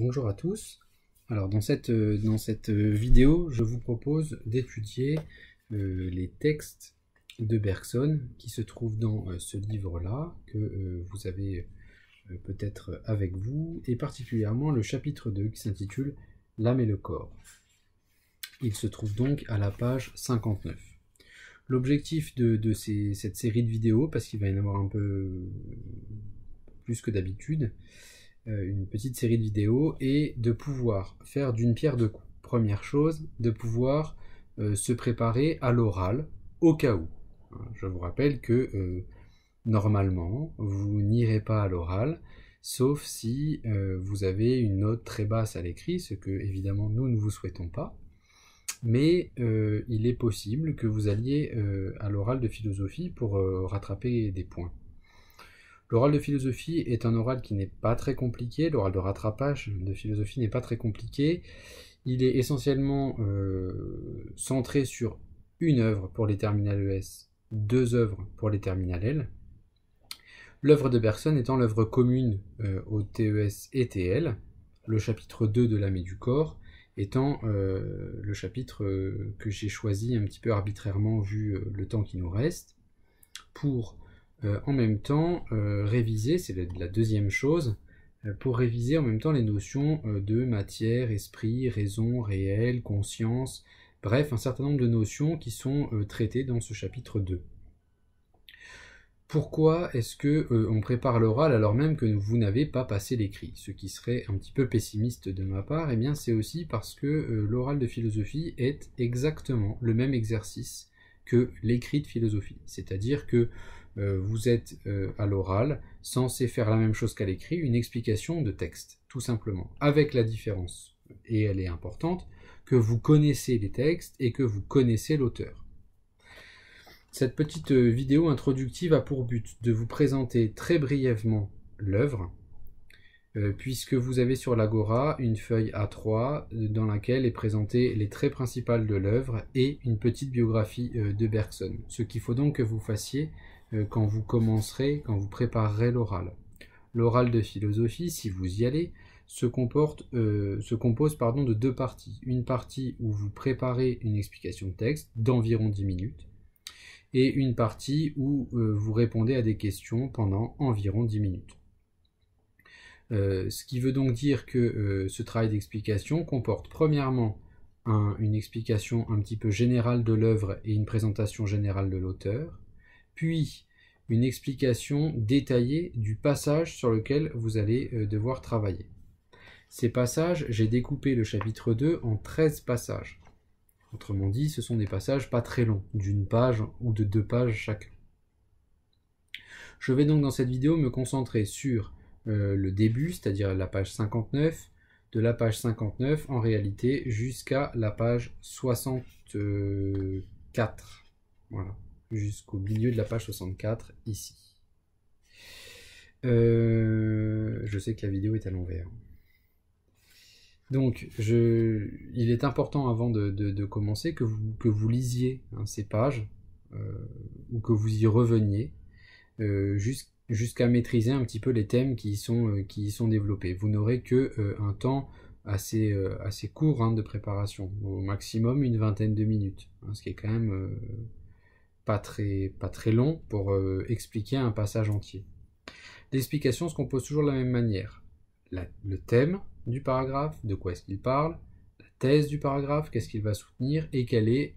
Bonjour à tous. Alors dans cette, euh, dans cette euh, vidéo, je vous propose d'étudier euh, les textes de Bergson qui se trouvent dans ce livre-là que vous avez peut-être avec vous, et particulièrement le chapitre 2 qui s'intitule L'âme et le corps. Il se trouve donc à la page 59. L'objectif de, cette série de vidéos, parce qu'il va y en avoir un peu plus que d'habitude, euh, une petite série de vidéos et de pouvoir faire d'une pierre deux coups. Première chose, de pouvoir euh, se préparer à l'oral au cas où. Hein, je vous rappelle que euh, normalement, vous n'irez pas à l'oral, sauf si vous avez une note très basse à l'écrit, ce que évidemment nous ne vous souhaitons pas. Mais il est possible que vous alliez à l'oral de philosophie pour rattraper des points. L'oral de philosophie est un oral qui n'est pas très compliqué, l'oral de rattrapage de philosophie n'est pas très compliqué. Il est essentiellement euh, centré sur une œuvre pour les terminales ES, deux œuvres pour les terminales L. L'œuvre de Bergson étant l'œuvre commune aux euh, au TES et TL, le chapitre 2 de l'âme et du corps étant euh, le chapitre que j'ai choisi un petit peu arbitrairement vu le temps qui nous reste pour euh, en même temps euh, réviser, c'est la deuxième chose, euh, pour réviser en même temps les notions de matière, esprit, raison, réel, conscience, bref, un certain nombre de notions qui sont traitées dans ce chapitre 2. Pourquoi est-ce que on prépare l'oral alors même que vous n'avez pas passé l'écrit Ce qui serait un petit peu pessimiste de ma part, et eh bien c'est aussi parce que l'oral de philosophie est exactement le même exercice que l'écrit de philosophie. C'est-à-dire que euh, vous êtes euh, à l'oral censé faire la même chose qu'à l'écrit, une explication de texte, tout simplement, avec la différence, et elle est importante, que vous connaissez les textes et que vous connaissez l'auteur. Cette petite euh, vidéo introductive a pour but de vous présenter très brièvement l'œuvre, euh, puisque vous avez sur l'agora une feuille A3 euh, dans laquelle est présenté les traits principaux de l'œuvre et une petite biographie euh, de Bergson. Ce qu'il faut donc que vous fassiez quand vous commencerez, quand vous préparerez l'oral. L'oral de philosophie, si vous y allez, se, compose pardon, de deux parties. Une partie où vous préparez une explication de texte d'environ 10 minutes et une partie où vous répondez à des questions pendant environ 10 minutes. Euh, ce qui veut donc dire que euh, ce travail d'explication comporte premièrement une explication un petit peu générale de l'œuvre et une présentation générale de l'auteur, puis une explication détaillée du passage sur lequel vous allez euh, devoir travailler. Ces passages, j'ai découpé le chapitre 2 en 13 passages. Autrement dit, ce sont des passages pas très longs, d'une page ou de deux pages chacun. Je vais donc dans cette vidéo me concentrer sur euh, le début, c'est-à-dire la page 59, de la page 59 en réalité jusqu'à la page 64. Voilà, jusqu'au milieu de la page 64 ici. Euh, je sais que la vidéo est à l'envers. Donc, je, il est important avant de, commencer que vous, que vous lisiez hein, ces pages euh, ou que vous y reveniez jusqu'à jusqu'à maîtriser un petit peu les thèmes qui y sont, euh, qui sont développés. Vous n'aurez que euh, un temps assez, euh, assez court hein, de préparation, au maximum une vingtaine de minutes, hein, ce qui est quand même pas, très, pas très long pour expliquer un passage entier. L'explication se compose toujours de la même manière. le thème du paragraphe, de quoi est-ce qu'il parle, la thèse du paragraphe, qu'est-ce qu'il va soutenir et quelle est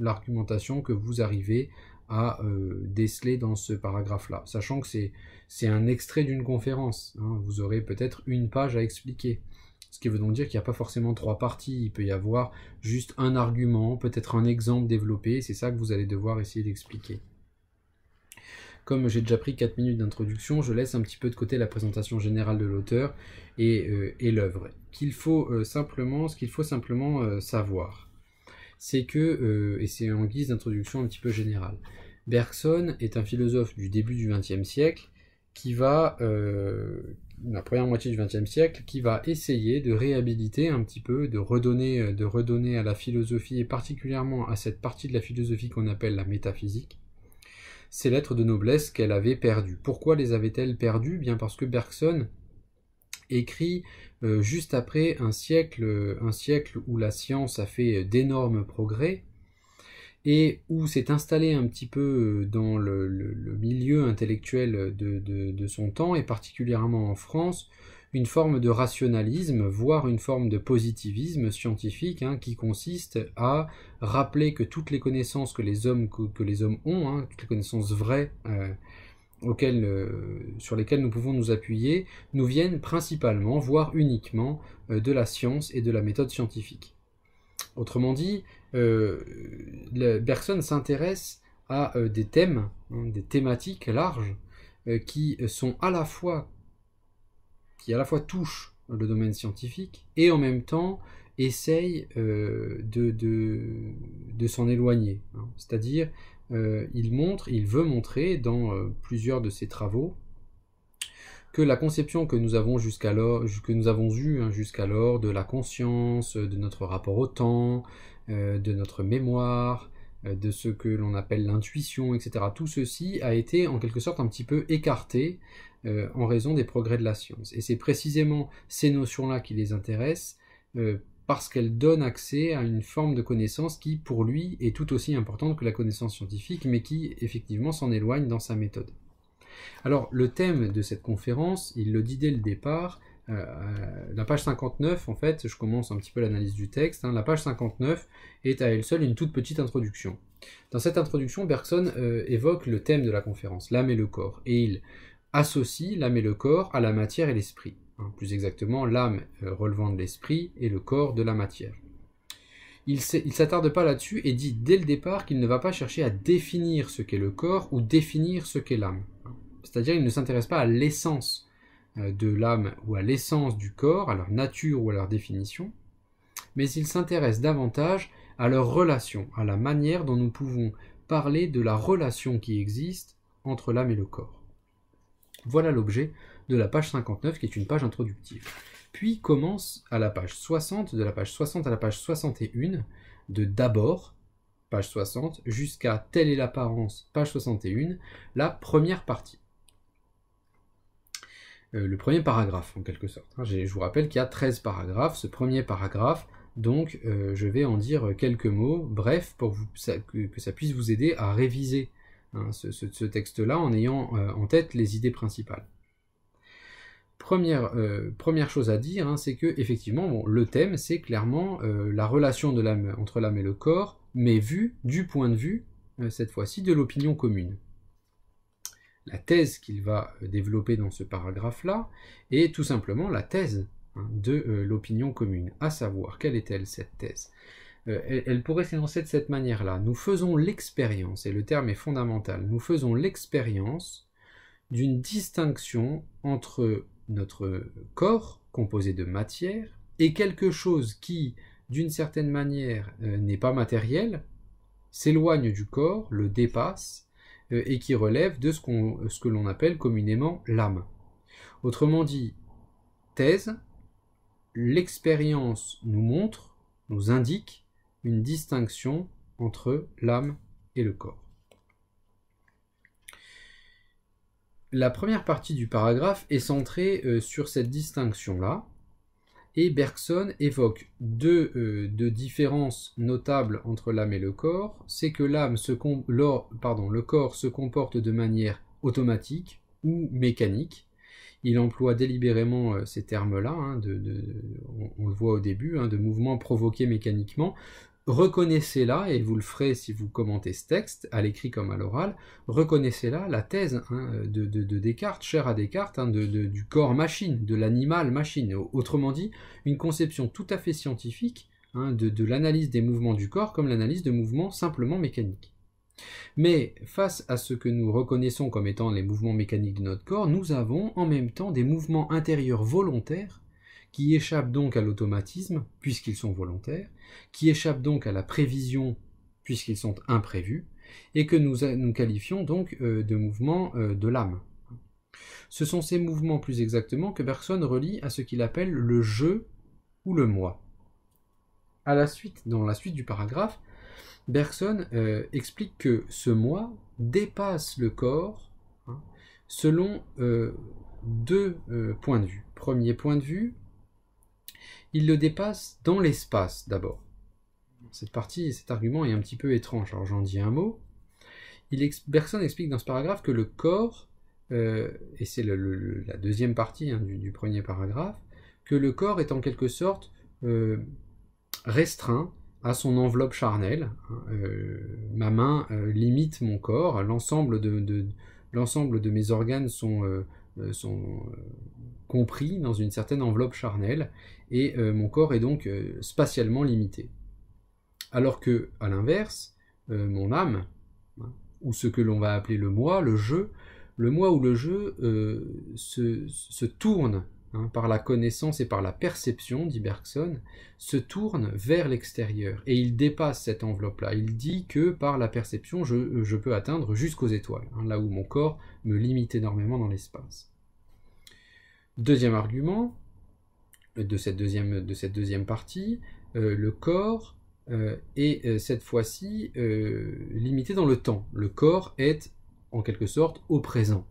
l'argumentation que vous arrivez à euh, déceler dans ce paragraphe-là, sachant que c'est un extrait d'une conférence. Hein. Vous aurez peut-être une page à expliquer. Ce qui veut donc dire qu'il n'y a pas forcément trois parties, il peut y avoir juste un argument, peut-être un exemple développé, c'est ça que vous allez devoir essayer d'expliquer. Comme j'ai déjà pris quatre minutes d'introduction, je laisse un petit peu de côté la présentation générale de l'auteur et, euh, l'œuvre. Qu'il faut euh, simplement, ce qu'il faut simplement savoir c'est que, euh, et c'est en guise d'introduction un petit peu générale, Bergson est un philosophe du début du XXe siècle qui va, euh, la première moitié du XXe siècle, qui va essayer de réhabiliter un petit peu, de redonner, euh, de redonner à la philosophie, et particulièrement à cette partie de la philosophie qu'on appelle la métaphysique, ces lettres de noblesse qu'elle avait perdues. Pourquoi les avait-elle perdues Bien parce que Bergson écrit euh, juste après un siècle, un siècle où la science a fait d'énormes progrès et où s'est installé un petit peu euh, dans le, milieu intellectuel de, son temps, et particulièrement en France, une forme de rationalisme, voire une forme de positivisme scientifique, hein, qui consiste à rappeler que toutes les connaissances que les hommes, que, les hommes ont, hein, toutes les connaissances vraies, euh, auxquels, euh, sur lesquels nous pouvons nous appuyer nous viennent principalement, voire uniquement, euh, de la science et de la méthode scientifique. Autrement dit, euh, Bergson s'intéresse à euh, des thèmes, hein, des thématiques larges, qui sont à la fois qui à la fois touchent le domaine scientifique et en même temps essayent de, s'en éloigner. Hein. C'est-à-dire, euh, il montre, il veut montrer dans euh, plusieurs de ses travaux que la conception que nous avons jusqu'alors, que nous avons eue hein, jusqu'alors de la conscience, euh, de notre rapport au temps, de notre mémoire, de ce que l'on appelle l'intuition, etc. Tout ceci a été en quelque sorte un petit peu écarté en raison des progrès de la science. Et c'est précisément ces notions-là qui les intéressent parce qu'elle donne accès à une forme de connaissance qui, pour lui, est tout aussi importante que la connaissance scientifique, mais qui, effectivement, s'en éloigne dans sa méthode. Alors, le thème de cette conférence, il le dit dès le départ, euh, euh, la page 59, en fait, je commence un petit peu l'analyse du texte, hein, la page 59 est à elle seule une toute petite introduction. Dans cette introduction, Bergson euh, évoque le thème de la conférence, l'âme et le corps, et il associe l'âme et le corps à la matière et l'esprit. Hein, plus exactement l'âme euh, relevant de l'esprit et le corps de la matière. Il s'attarde pas là-dessus et dit dès le départ qu'il ne va pas chercher à définir ce qu'est le corps ou définir ce qu'est l'âme. C'est-à-dire il ne s'intéresse pas à l'essence euh, de l'âme ou à l'essence du corps, à leur nature ou à leur définition, mais il s'intéresse davantage à leur relation, à la manière dont nous pouvons parler de la relation qui existe entre l'âme et le corps. Voilà l'objet de la page 59, qui est une page introductive. Puis commence à la page 60, de la page 60 à la page 61, de d'abord, page 60, jusqu'à telle est l'apparence, page 61, la première partie. Euh, le premier paragraphe, en quelque sorte. Hein. Je vous rappelle qu'il y a 13 paragraphes. Ce premier paragraphe, donc, euh, je vais en dire quelques mots, bref, pour que, ça puisse vous aider à réviser hein, ce, texte-là en ayant euh, en tête les idées principales. Première, euh, première chose à dire, hein, c'est que effectivement, bon, le thème, c'est clairement euh, la relation de l'âme entre l'âme et le corps, mais vue du point de vue, euh, cette fois-ci, de l'opinion commune. La thèse qu'il va développer dans ce paragraphe-là est tout simplement la thèse hein, de l'opinion commune, à savoir, quelle est-elle cette thèse elle, elle pourrait s'énoncer de cette manière-là. Nous faisons l'expérience, et le terme est fondamental, nous faisons l'expérience d'une distinction entre notre corps, composé de matière, est quelque chose qui, d'une certaine manière, euh, n'est pas matériel, s'éloigne du corps, le dépasse, euh, et qui relève de ce, ce que l'on appelle communément l'âme. Autrement dit, thèse, l'expérience nous montre, nous indique une distinction entre l'âme et le corps. la première partie du paragraphe est centrée euh, sur cette distinction-là, et Bergson évoque euh, deux, différences notables entre l'âme et le corps, c'est que l'âme se pardon, le corps se comporte de manière automatique ou mécanique. Il emploie délibérément euh, ces termes-là, hein, on, le voit au début, hein, de mouvements provoqués mécaniquement, reconnaissez-la, et vous le ferez si vous commentez ce texte, à l'écrit comme à l'oral, reconnaissez-la, la thèse hein, de, Descartes, chère à Descartes, hein, du corps-machine, de l'animal-machine. Autrement dit, une conception tout à fait scientifique hein, de l'analyse des mouvements du corps comme l'analyse de mouvements simplement mécaniques. Mais face à ce que nous reconnaissons comme étant les mouvements mécaniques de notre corps, nous avons en même temps des mouvements intérieurs volontaires qui échappent donc à l'automatisme, puisqu'ils sont volontaires, qui échappent donc à la prévision, puisqu'ils sont imprévus, et que nous, nous qualifions donc euh, de mouvements euh, de l'âme. Ce sont ces mouvements plus exactement que Bergson relie à ce qu'il appelle le je ou le moi. À la suite, dans la suite du paragraphe, Bergson euh, explique que ce moi dépasse le corps hein, selon deux points de vue. Premier point de vue, il le dépasse dans l'espace d'abord. Cette partie, cet argument est un petit peu étrange, alors j'en dis un mot. Il explique dans ce paragraphe que le corps, euh, et c'est la deuxième partie hein, du, premier paragraphe, que le corps est en quelque sorte euh, restreint à son enveloppe charnelle. Hein, euh, ma main limite mon corps, l'ensemble de, de mes organes sont, euh, sont euh, compris dans une certaine enveloppe charnelle, et euh, mon corps est donc spatialement limité. Alors que, à l'inverse, mon âme, hein, ou ce que l'on va appeler le moi, le jeu, le moi ou le jeu se, se, tourne Hein, par la connaissance et par la perception, dit Bergson, se tourne vers l'extérieur et il dépasse cette enveloppe-là. Il dit que par la perception, je, euh, peux atteindre jusqu'aux étoiles, hein, là où mon corps me limite énormément dans l'espace. Deuxième argument euh, de cette deuxième, partie, euh, le corps est cette fois-ci limité dans le temps. Le corps est en quelque sorte au présent.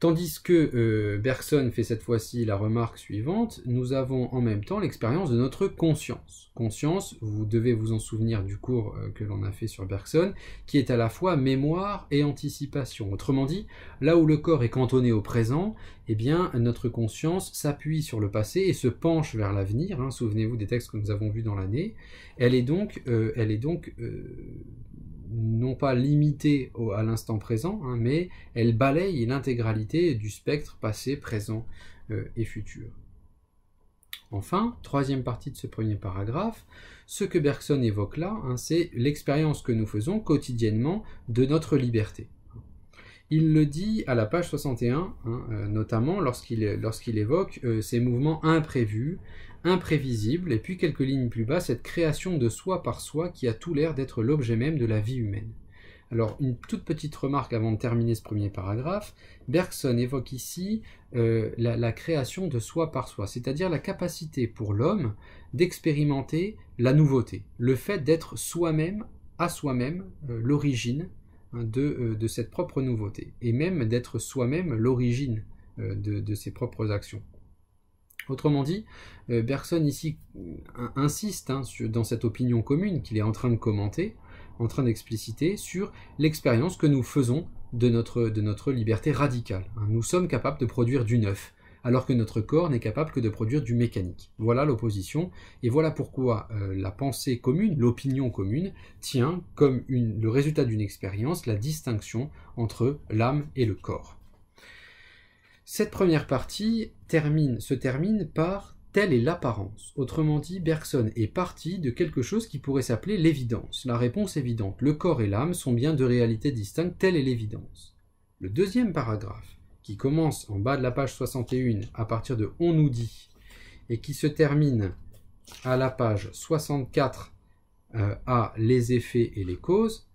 Tandis que euh, Bergson fait cette fois-ci la remarque suivante, nous avons en même temps l'expérience de notre conscience. Conscience, vous devez vous en souvenir du cours euh, que l'on a fait sur Bergson, qui est à la fois mémoire et anticipation. Autrement dit, là où le corps est cantonné au présent, eh bien notre conscience s'appuie sur le passé et se penche vers l'avenir. Hein. Souvenez-vous des textes que nous avons vus dans l'année. Elle est donc, euh, elle est donc non pas limitée à l'instant présent, hein, mais elle balaye l'intégralité du spectre passé, présent euh, et futur. Enfin, troisième partie de ce premier paragraphe, ce que Bergson évoque là, hein, c'est l'expérience que nous faisons quotidiennement de notre liberté. Il le dit à la page 61, hein, euh, notamment lorsqu'il évoque euh, ces mouvements imprévus imprévisible, et puis quelques lignes plus bas, cette création de soi par soi qui a tout l'air d'être l'objet même de la vie humaine. Alors, une toute petite remarque avant de terminer ce premier paragraphe. Bergson évoque ici euh, la, création de soi par soi, c'est-à-dire la capacité pour l'homme d'expérimenter la nouveauté, le fait d'être soi-même, à soi-même, euh, l'origine hein, euh, de, cette propre nouveauté, et même d'être soi-même l'origine de ses propres actions. Autrement dit, Bergson euh, ici euh, insiste hein, dans cette opinion commune qu'il est en train de commenter, en train d'expliciter sur l'expérience que nous faisons de notre, liberté radicale. Hein. Nous sommes capables de produire du neuf, alors que notre corps n'est capable que de produire du mécanique. Voilà l'opposition, et voilà pourquoi euh, la pensée commune, l'opinion commune, tient comme le résultat d'une expérience la distinction entre l'âme et le corps. Cette première partie termine, se termine par telle est l'apparence. Autrement dit, Bergson est parti de quelque chose qui pourrait s'appeler l'évidence. La réponse évidente, le corps et l'âme sont bien deux réalités distinctes, telle est l'évidence. Le deuxième paragraphe, qui commence en bas de la page 61 à partir de On nous dit, et qui se termine à la page 64 euh, à Les effets et les causes,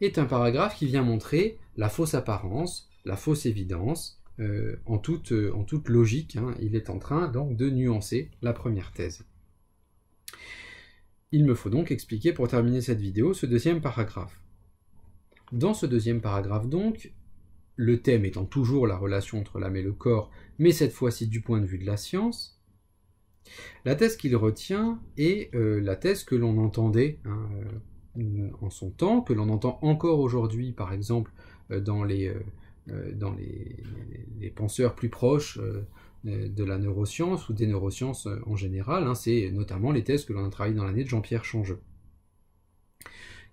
est un paragraphe qui vient montrer la fausse apparence, la fausse évidence, euh, euh, en, toute, logique, hein, il est en train donc de nuancer la première thèse. Il me faut donc expliquer pour terminer cette vidéo ce deuxième paragraphe. Dans ce deuxième paragraphe donc, le thème étant toujours la relation entre l'âme et le corps, mais cette fois-ci du point de vue de la science, la thèse qu'il retient est euh, la thèse que l'on entendait hein, en son temps, que l'on entend encore aujourd'hui par exemple dans les euh, dans les, penseurs plus proches euh, de la neuroscience ou des neurosciences euh, en général. Hein, c'est notamment les thèses que l'on a travaillées dans l'année de Jean-Pierre Changeux.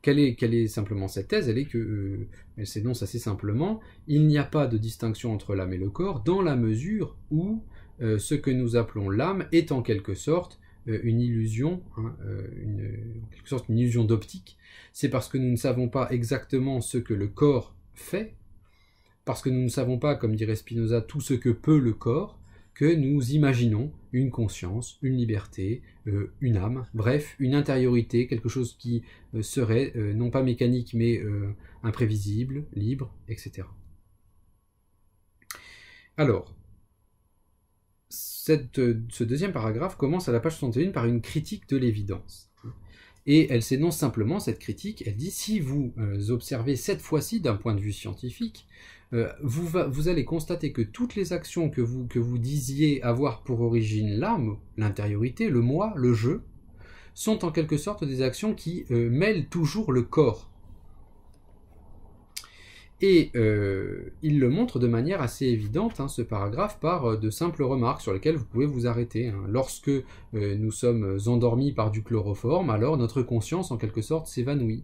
Quelle est, simplement cette thèse Elle est que, elle s'énonce assez simplement, il n'y a pas de distinction entre l'âme et le corps dans la mesure où ce que nous appelons l'âme est en quelque sorte une illusion, hein, en quelque sorte une illusion d'optique. C'est parce que nous ne savons pas exactement ce que le corps fait parce que nous ne savons pas, comme dirait Spinoza, tout ce que peut le corps, que nous imaginons une conscience, une liberté, euh, une âme, bref, une intériorité, quelque chose qui euh, serait euh, non pas mécanique mais imprévisible, libre, etc. Alors, ce deuxième paragraphe commence à la page 61 par une critique de l'évidence. Et elle s'énonce simplement, cette critique, elle dit, si vous observez cette fois-ci d'un point de vue scientifique, euh, vous, allez constater que toutes les actions que vous, que vous disiez avoir pour origine l'âme, l'intériorité, le moi, le jeu, sont en quelque sorte des actions qui euh, mêlent toujours le corps. Et euh, il le montre de manière assez évidente, hein, ce paragraphe, par euh, de simples remarques sur lesquelles vous pouvez vous arrêter. Hein. Lorsque euh, nous sommes endormis par du chloroforme, alors notre conscience en quelque sorte s'évanouit.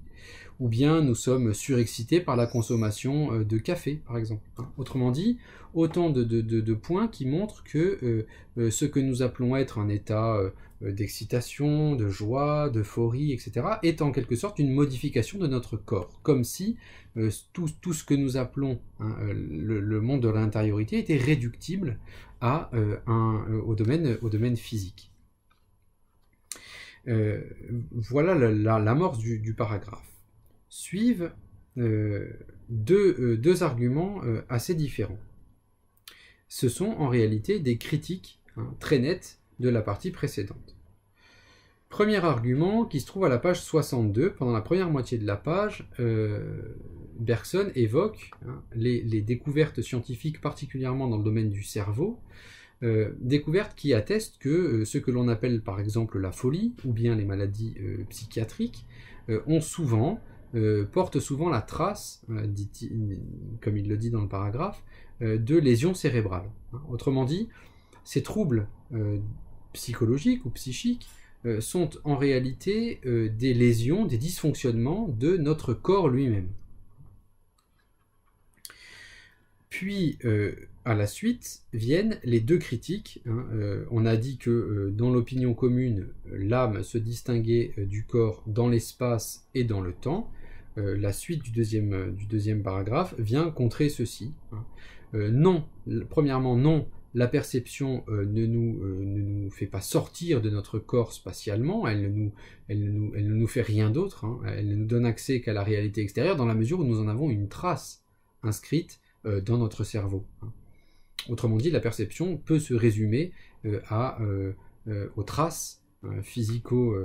Ou bien nous sommes surexcités par la consommation de café, par exemple. Hein. Autrement dit, autant de, points qui montrent que ce que nous appelons être un état euh, d'excitation, de joie, d'euphorie, etc., est en quelque sorte une modification de notre corps, comme si euh, tout, ce que nous appelons hein, euh, le, monde de l'intériorité était réductible au, domaine, physique. voilà l'amorce la, du, paragraphe. Suivent deux, arguments assez différents. Ce sont en réalité des critiques hein, très nettes de la partie précédente. Premier argument qui se trouve à la page 62. Pendant la première moitié de la page, euh, Bergson évoque hein, les, découvertes scientifiques, particulièrement dans le domaine du cerveau, euh, découvertes qui attestent que euh, ce que l'on appelle par exemple la folie ou bien les maladies euh, psychiatriques ont souvent, portent souvent la trace, dit comme il le dit dans le paragraphe, de lésions cérébrales. Hein, autrement dit, ces troubles psychologiques ou psychiques euh, sont en réalité euh, des lésions, des dysfonctionnements de notre corps lui-même. Puis, euh, à la suite, viennent les deux critiques. Hein, on a dit que dans l'opinion commune, l'âme se distinguait du corps dans l'espace et dans le temps. la suite du deuxième, du deuxième, paragraphe vient contrer ceci. Hein. non, premièrement, non, la perception euh, ne, nous, euh, ne nous fait pas sortir de notre corps spatialement, elle ne nous, elle nous, fait rien d'autre, hein. elle ne nous donne accès qu'à la réalité extérieure dans la mesure où nous en avons une trace inscrite euh, dans notre cerveau. Hein. Autrement dit, la perception peut se résumer à, aux traces physico,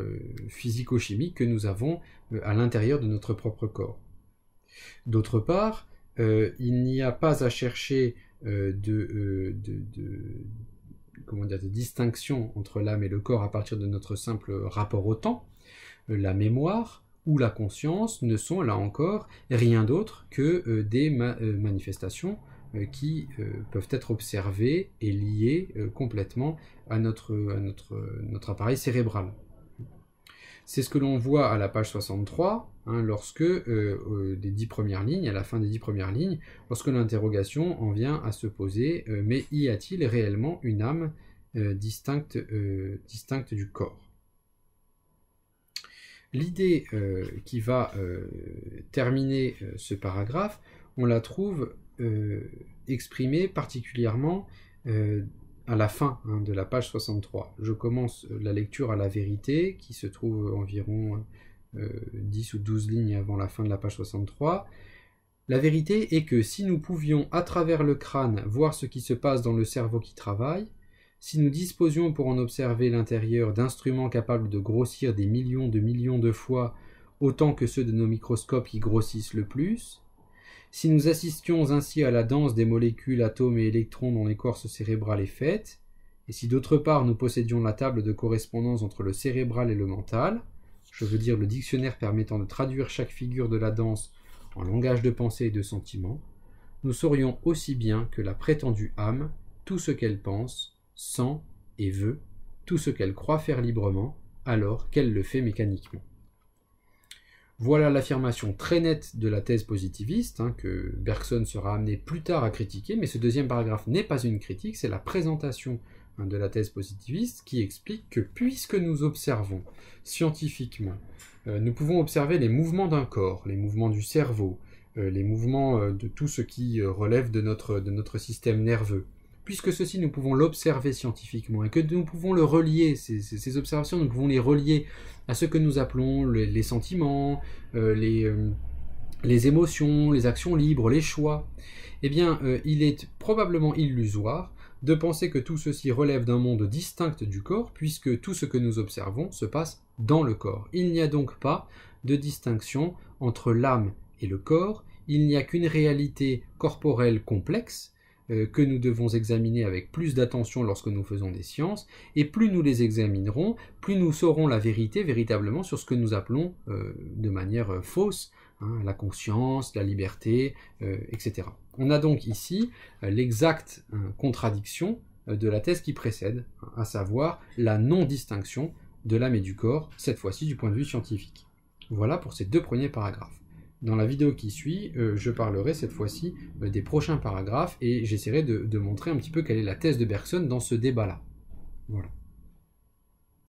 physico-chimiques que nous avons à l'intérieur de notre propre corps. D'autre part, il n'y a pas à chercher euh, euh, de, comment dire, distinction entre l'âme et le corps à partir de notre simple rapport au temps, euh, la mémoire ou la conscience ne sont là encore rien d'autre que des manifestations qui peuvent être observées et liées complètement à notre appareil cérébral. C'est ce que l'on voit à la page 63, hein, lorsque, euh, euh, des dix premières lignes, à la fin des dix premières lignes, lorsque l'interrogation en vient à se poser, euh, mais y a-t-il réellement une âme distincte, distincte du corps L'idée qui va terminer ce paragraphe, on la trouve exprimée particulièrement à la fin hein, de la page 63. Je commence euh, la lecture à la vérité, qui se trouve euh, environ 10 euh, ou 12 lignes avant la fin de la page 63. La vérité est que si nous pouvions, à travers le crâne, voir ce qui se passe dans le cerveau qui travaille, si nous disposions pour en observer l'intérieur d'instruments capables de grossir des millions de millions de fois autant que ceux de nos microscopes qui grossissent le plus, si nous assistions ainsi à la danse des molécules, atomes et électrons dont l'écorce cérébrale est faite, et si d'autre part nous possédions la table de correspondance entre le cérébral et le mental, je veux dire le dictionnaire permettant de traduire chaque figure de la danse en langage de pensée et de sentiment, nous saurions aussi bien que la prétendue âme tout ce qu'elle pense, sent et veut, tout ce qu'elle croit faire librement, alors qu'elle le fait mécaniquement. Voilà l'affirmation très nette de la thèse positiviste, hein, que Bergson sera amené plus tard à critiquer, mais ce deuxième paragraphe n'est pas une critique, c'est la présentation hein, de la thèse positiviste qui explique que puisque nous observons scientifiquement, euh, nous pouvons observer les mouvements d'un corps, les mouvements du cerveau, euh, les mouvements euh, de tout ce qui relève de notre, de notre système nerveux, puisque ceci nous pouvons l'observer scientifiquement et que nous pouvons le relier, ces, observations, nous pouvons les relier à ce que nous appelons les, sentiments, euh, euh, les, émotions, les actions libres, les choix, eh bien euh, il est probablement illusoire de penser que tout ceci relève d'un monde distinct du corps, puisque tout ce que nous observons se passe dans le corps. Il n'y a donc pas de distinction entre l'âme et le corps, il n'y a qu'une réalité corporelle complexe, euh, que nous devons examiner avec plus d'attention lorsque nous faisons des sciences, et plus nous les examinerons, plus nous saurons la vérité véritablement sur ce que nous appelons euh, de manière euh, fausse hein, la conscience, la liberté, etc. On a donc ici l'exacte hein, contradiction de la thèse qui précède, hein, à savoir la non-distinction de l'âme et du corps, cette fois-ci du point de vue scientifique. Voilà pour ces deux premiers paragraphes. Dans la vidéo qui suit, euh, je parlerai cette fois-ci euh, des prochains paragraphes et j'essaierai de, de montrer un petit peu quelle est la thèse de Bergson dans ce débat-là. Voilà.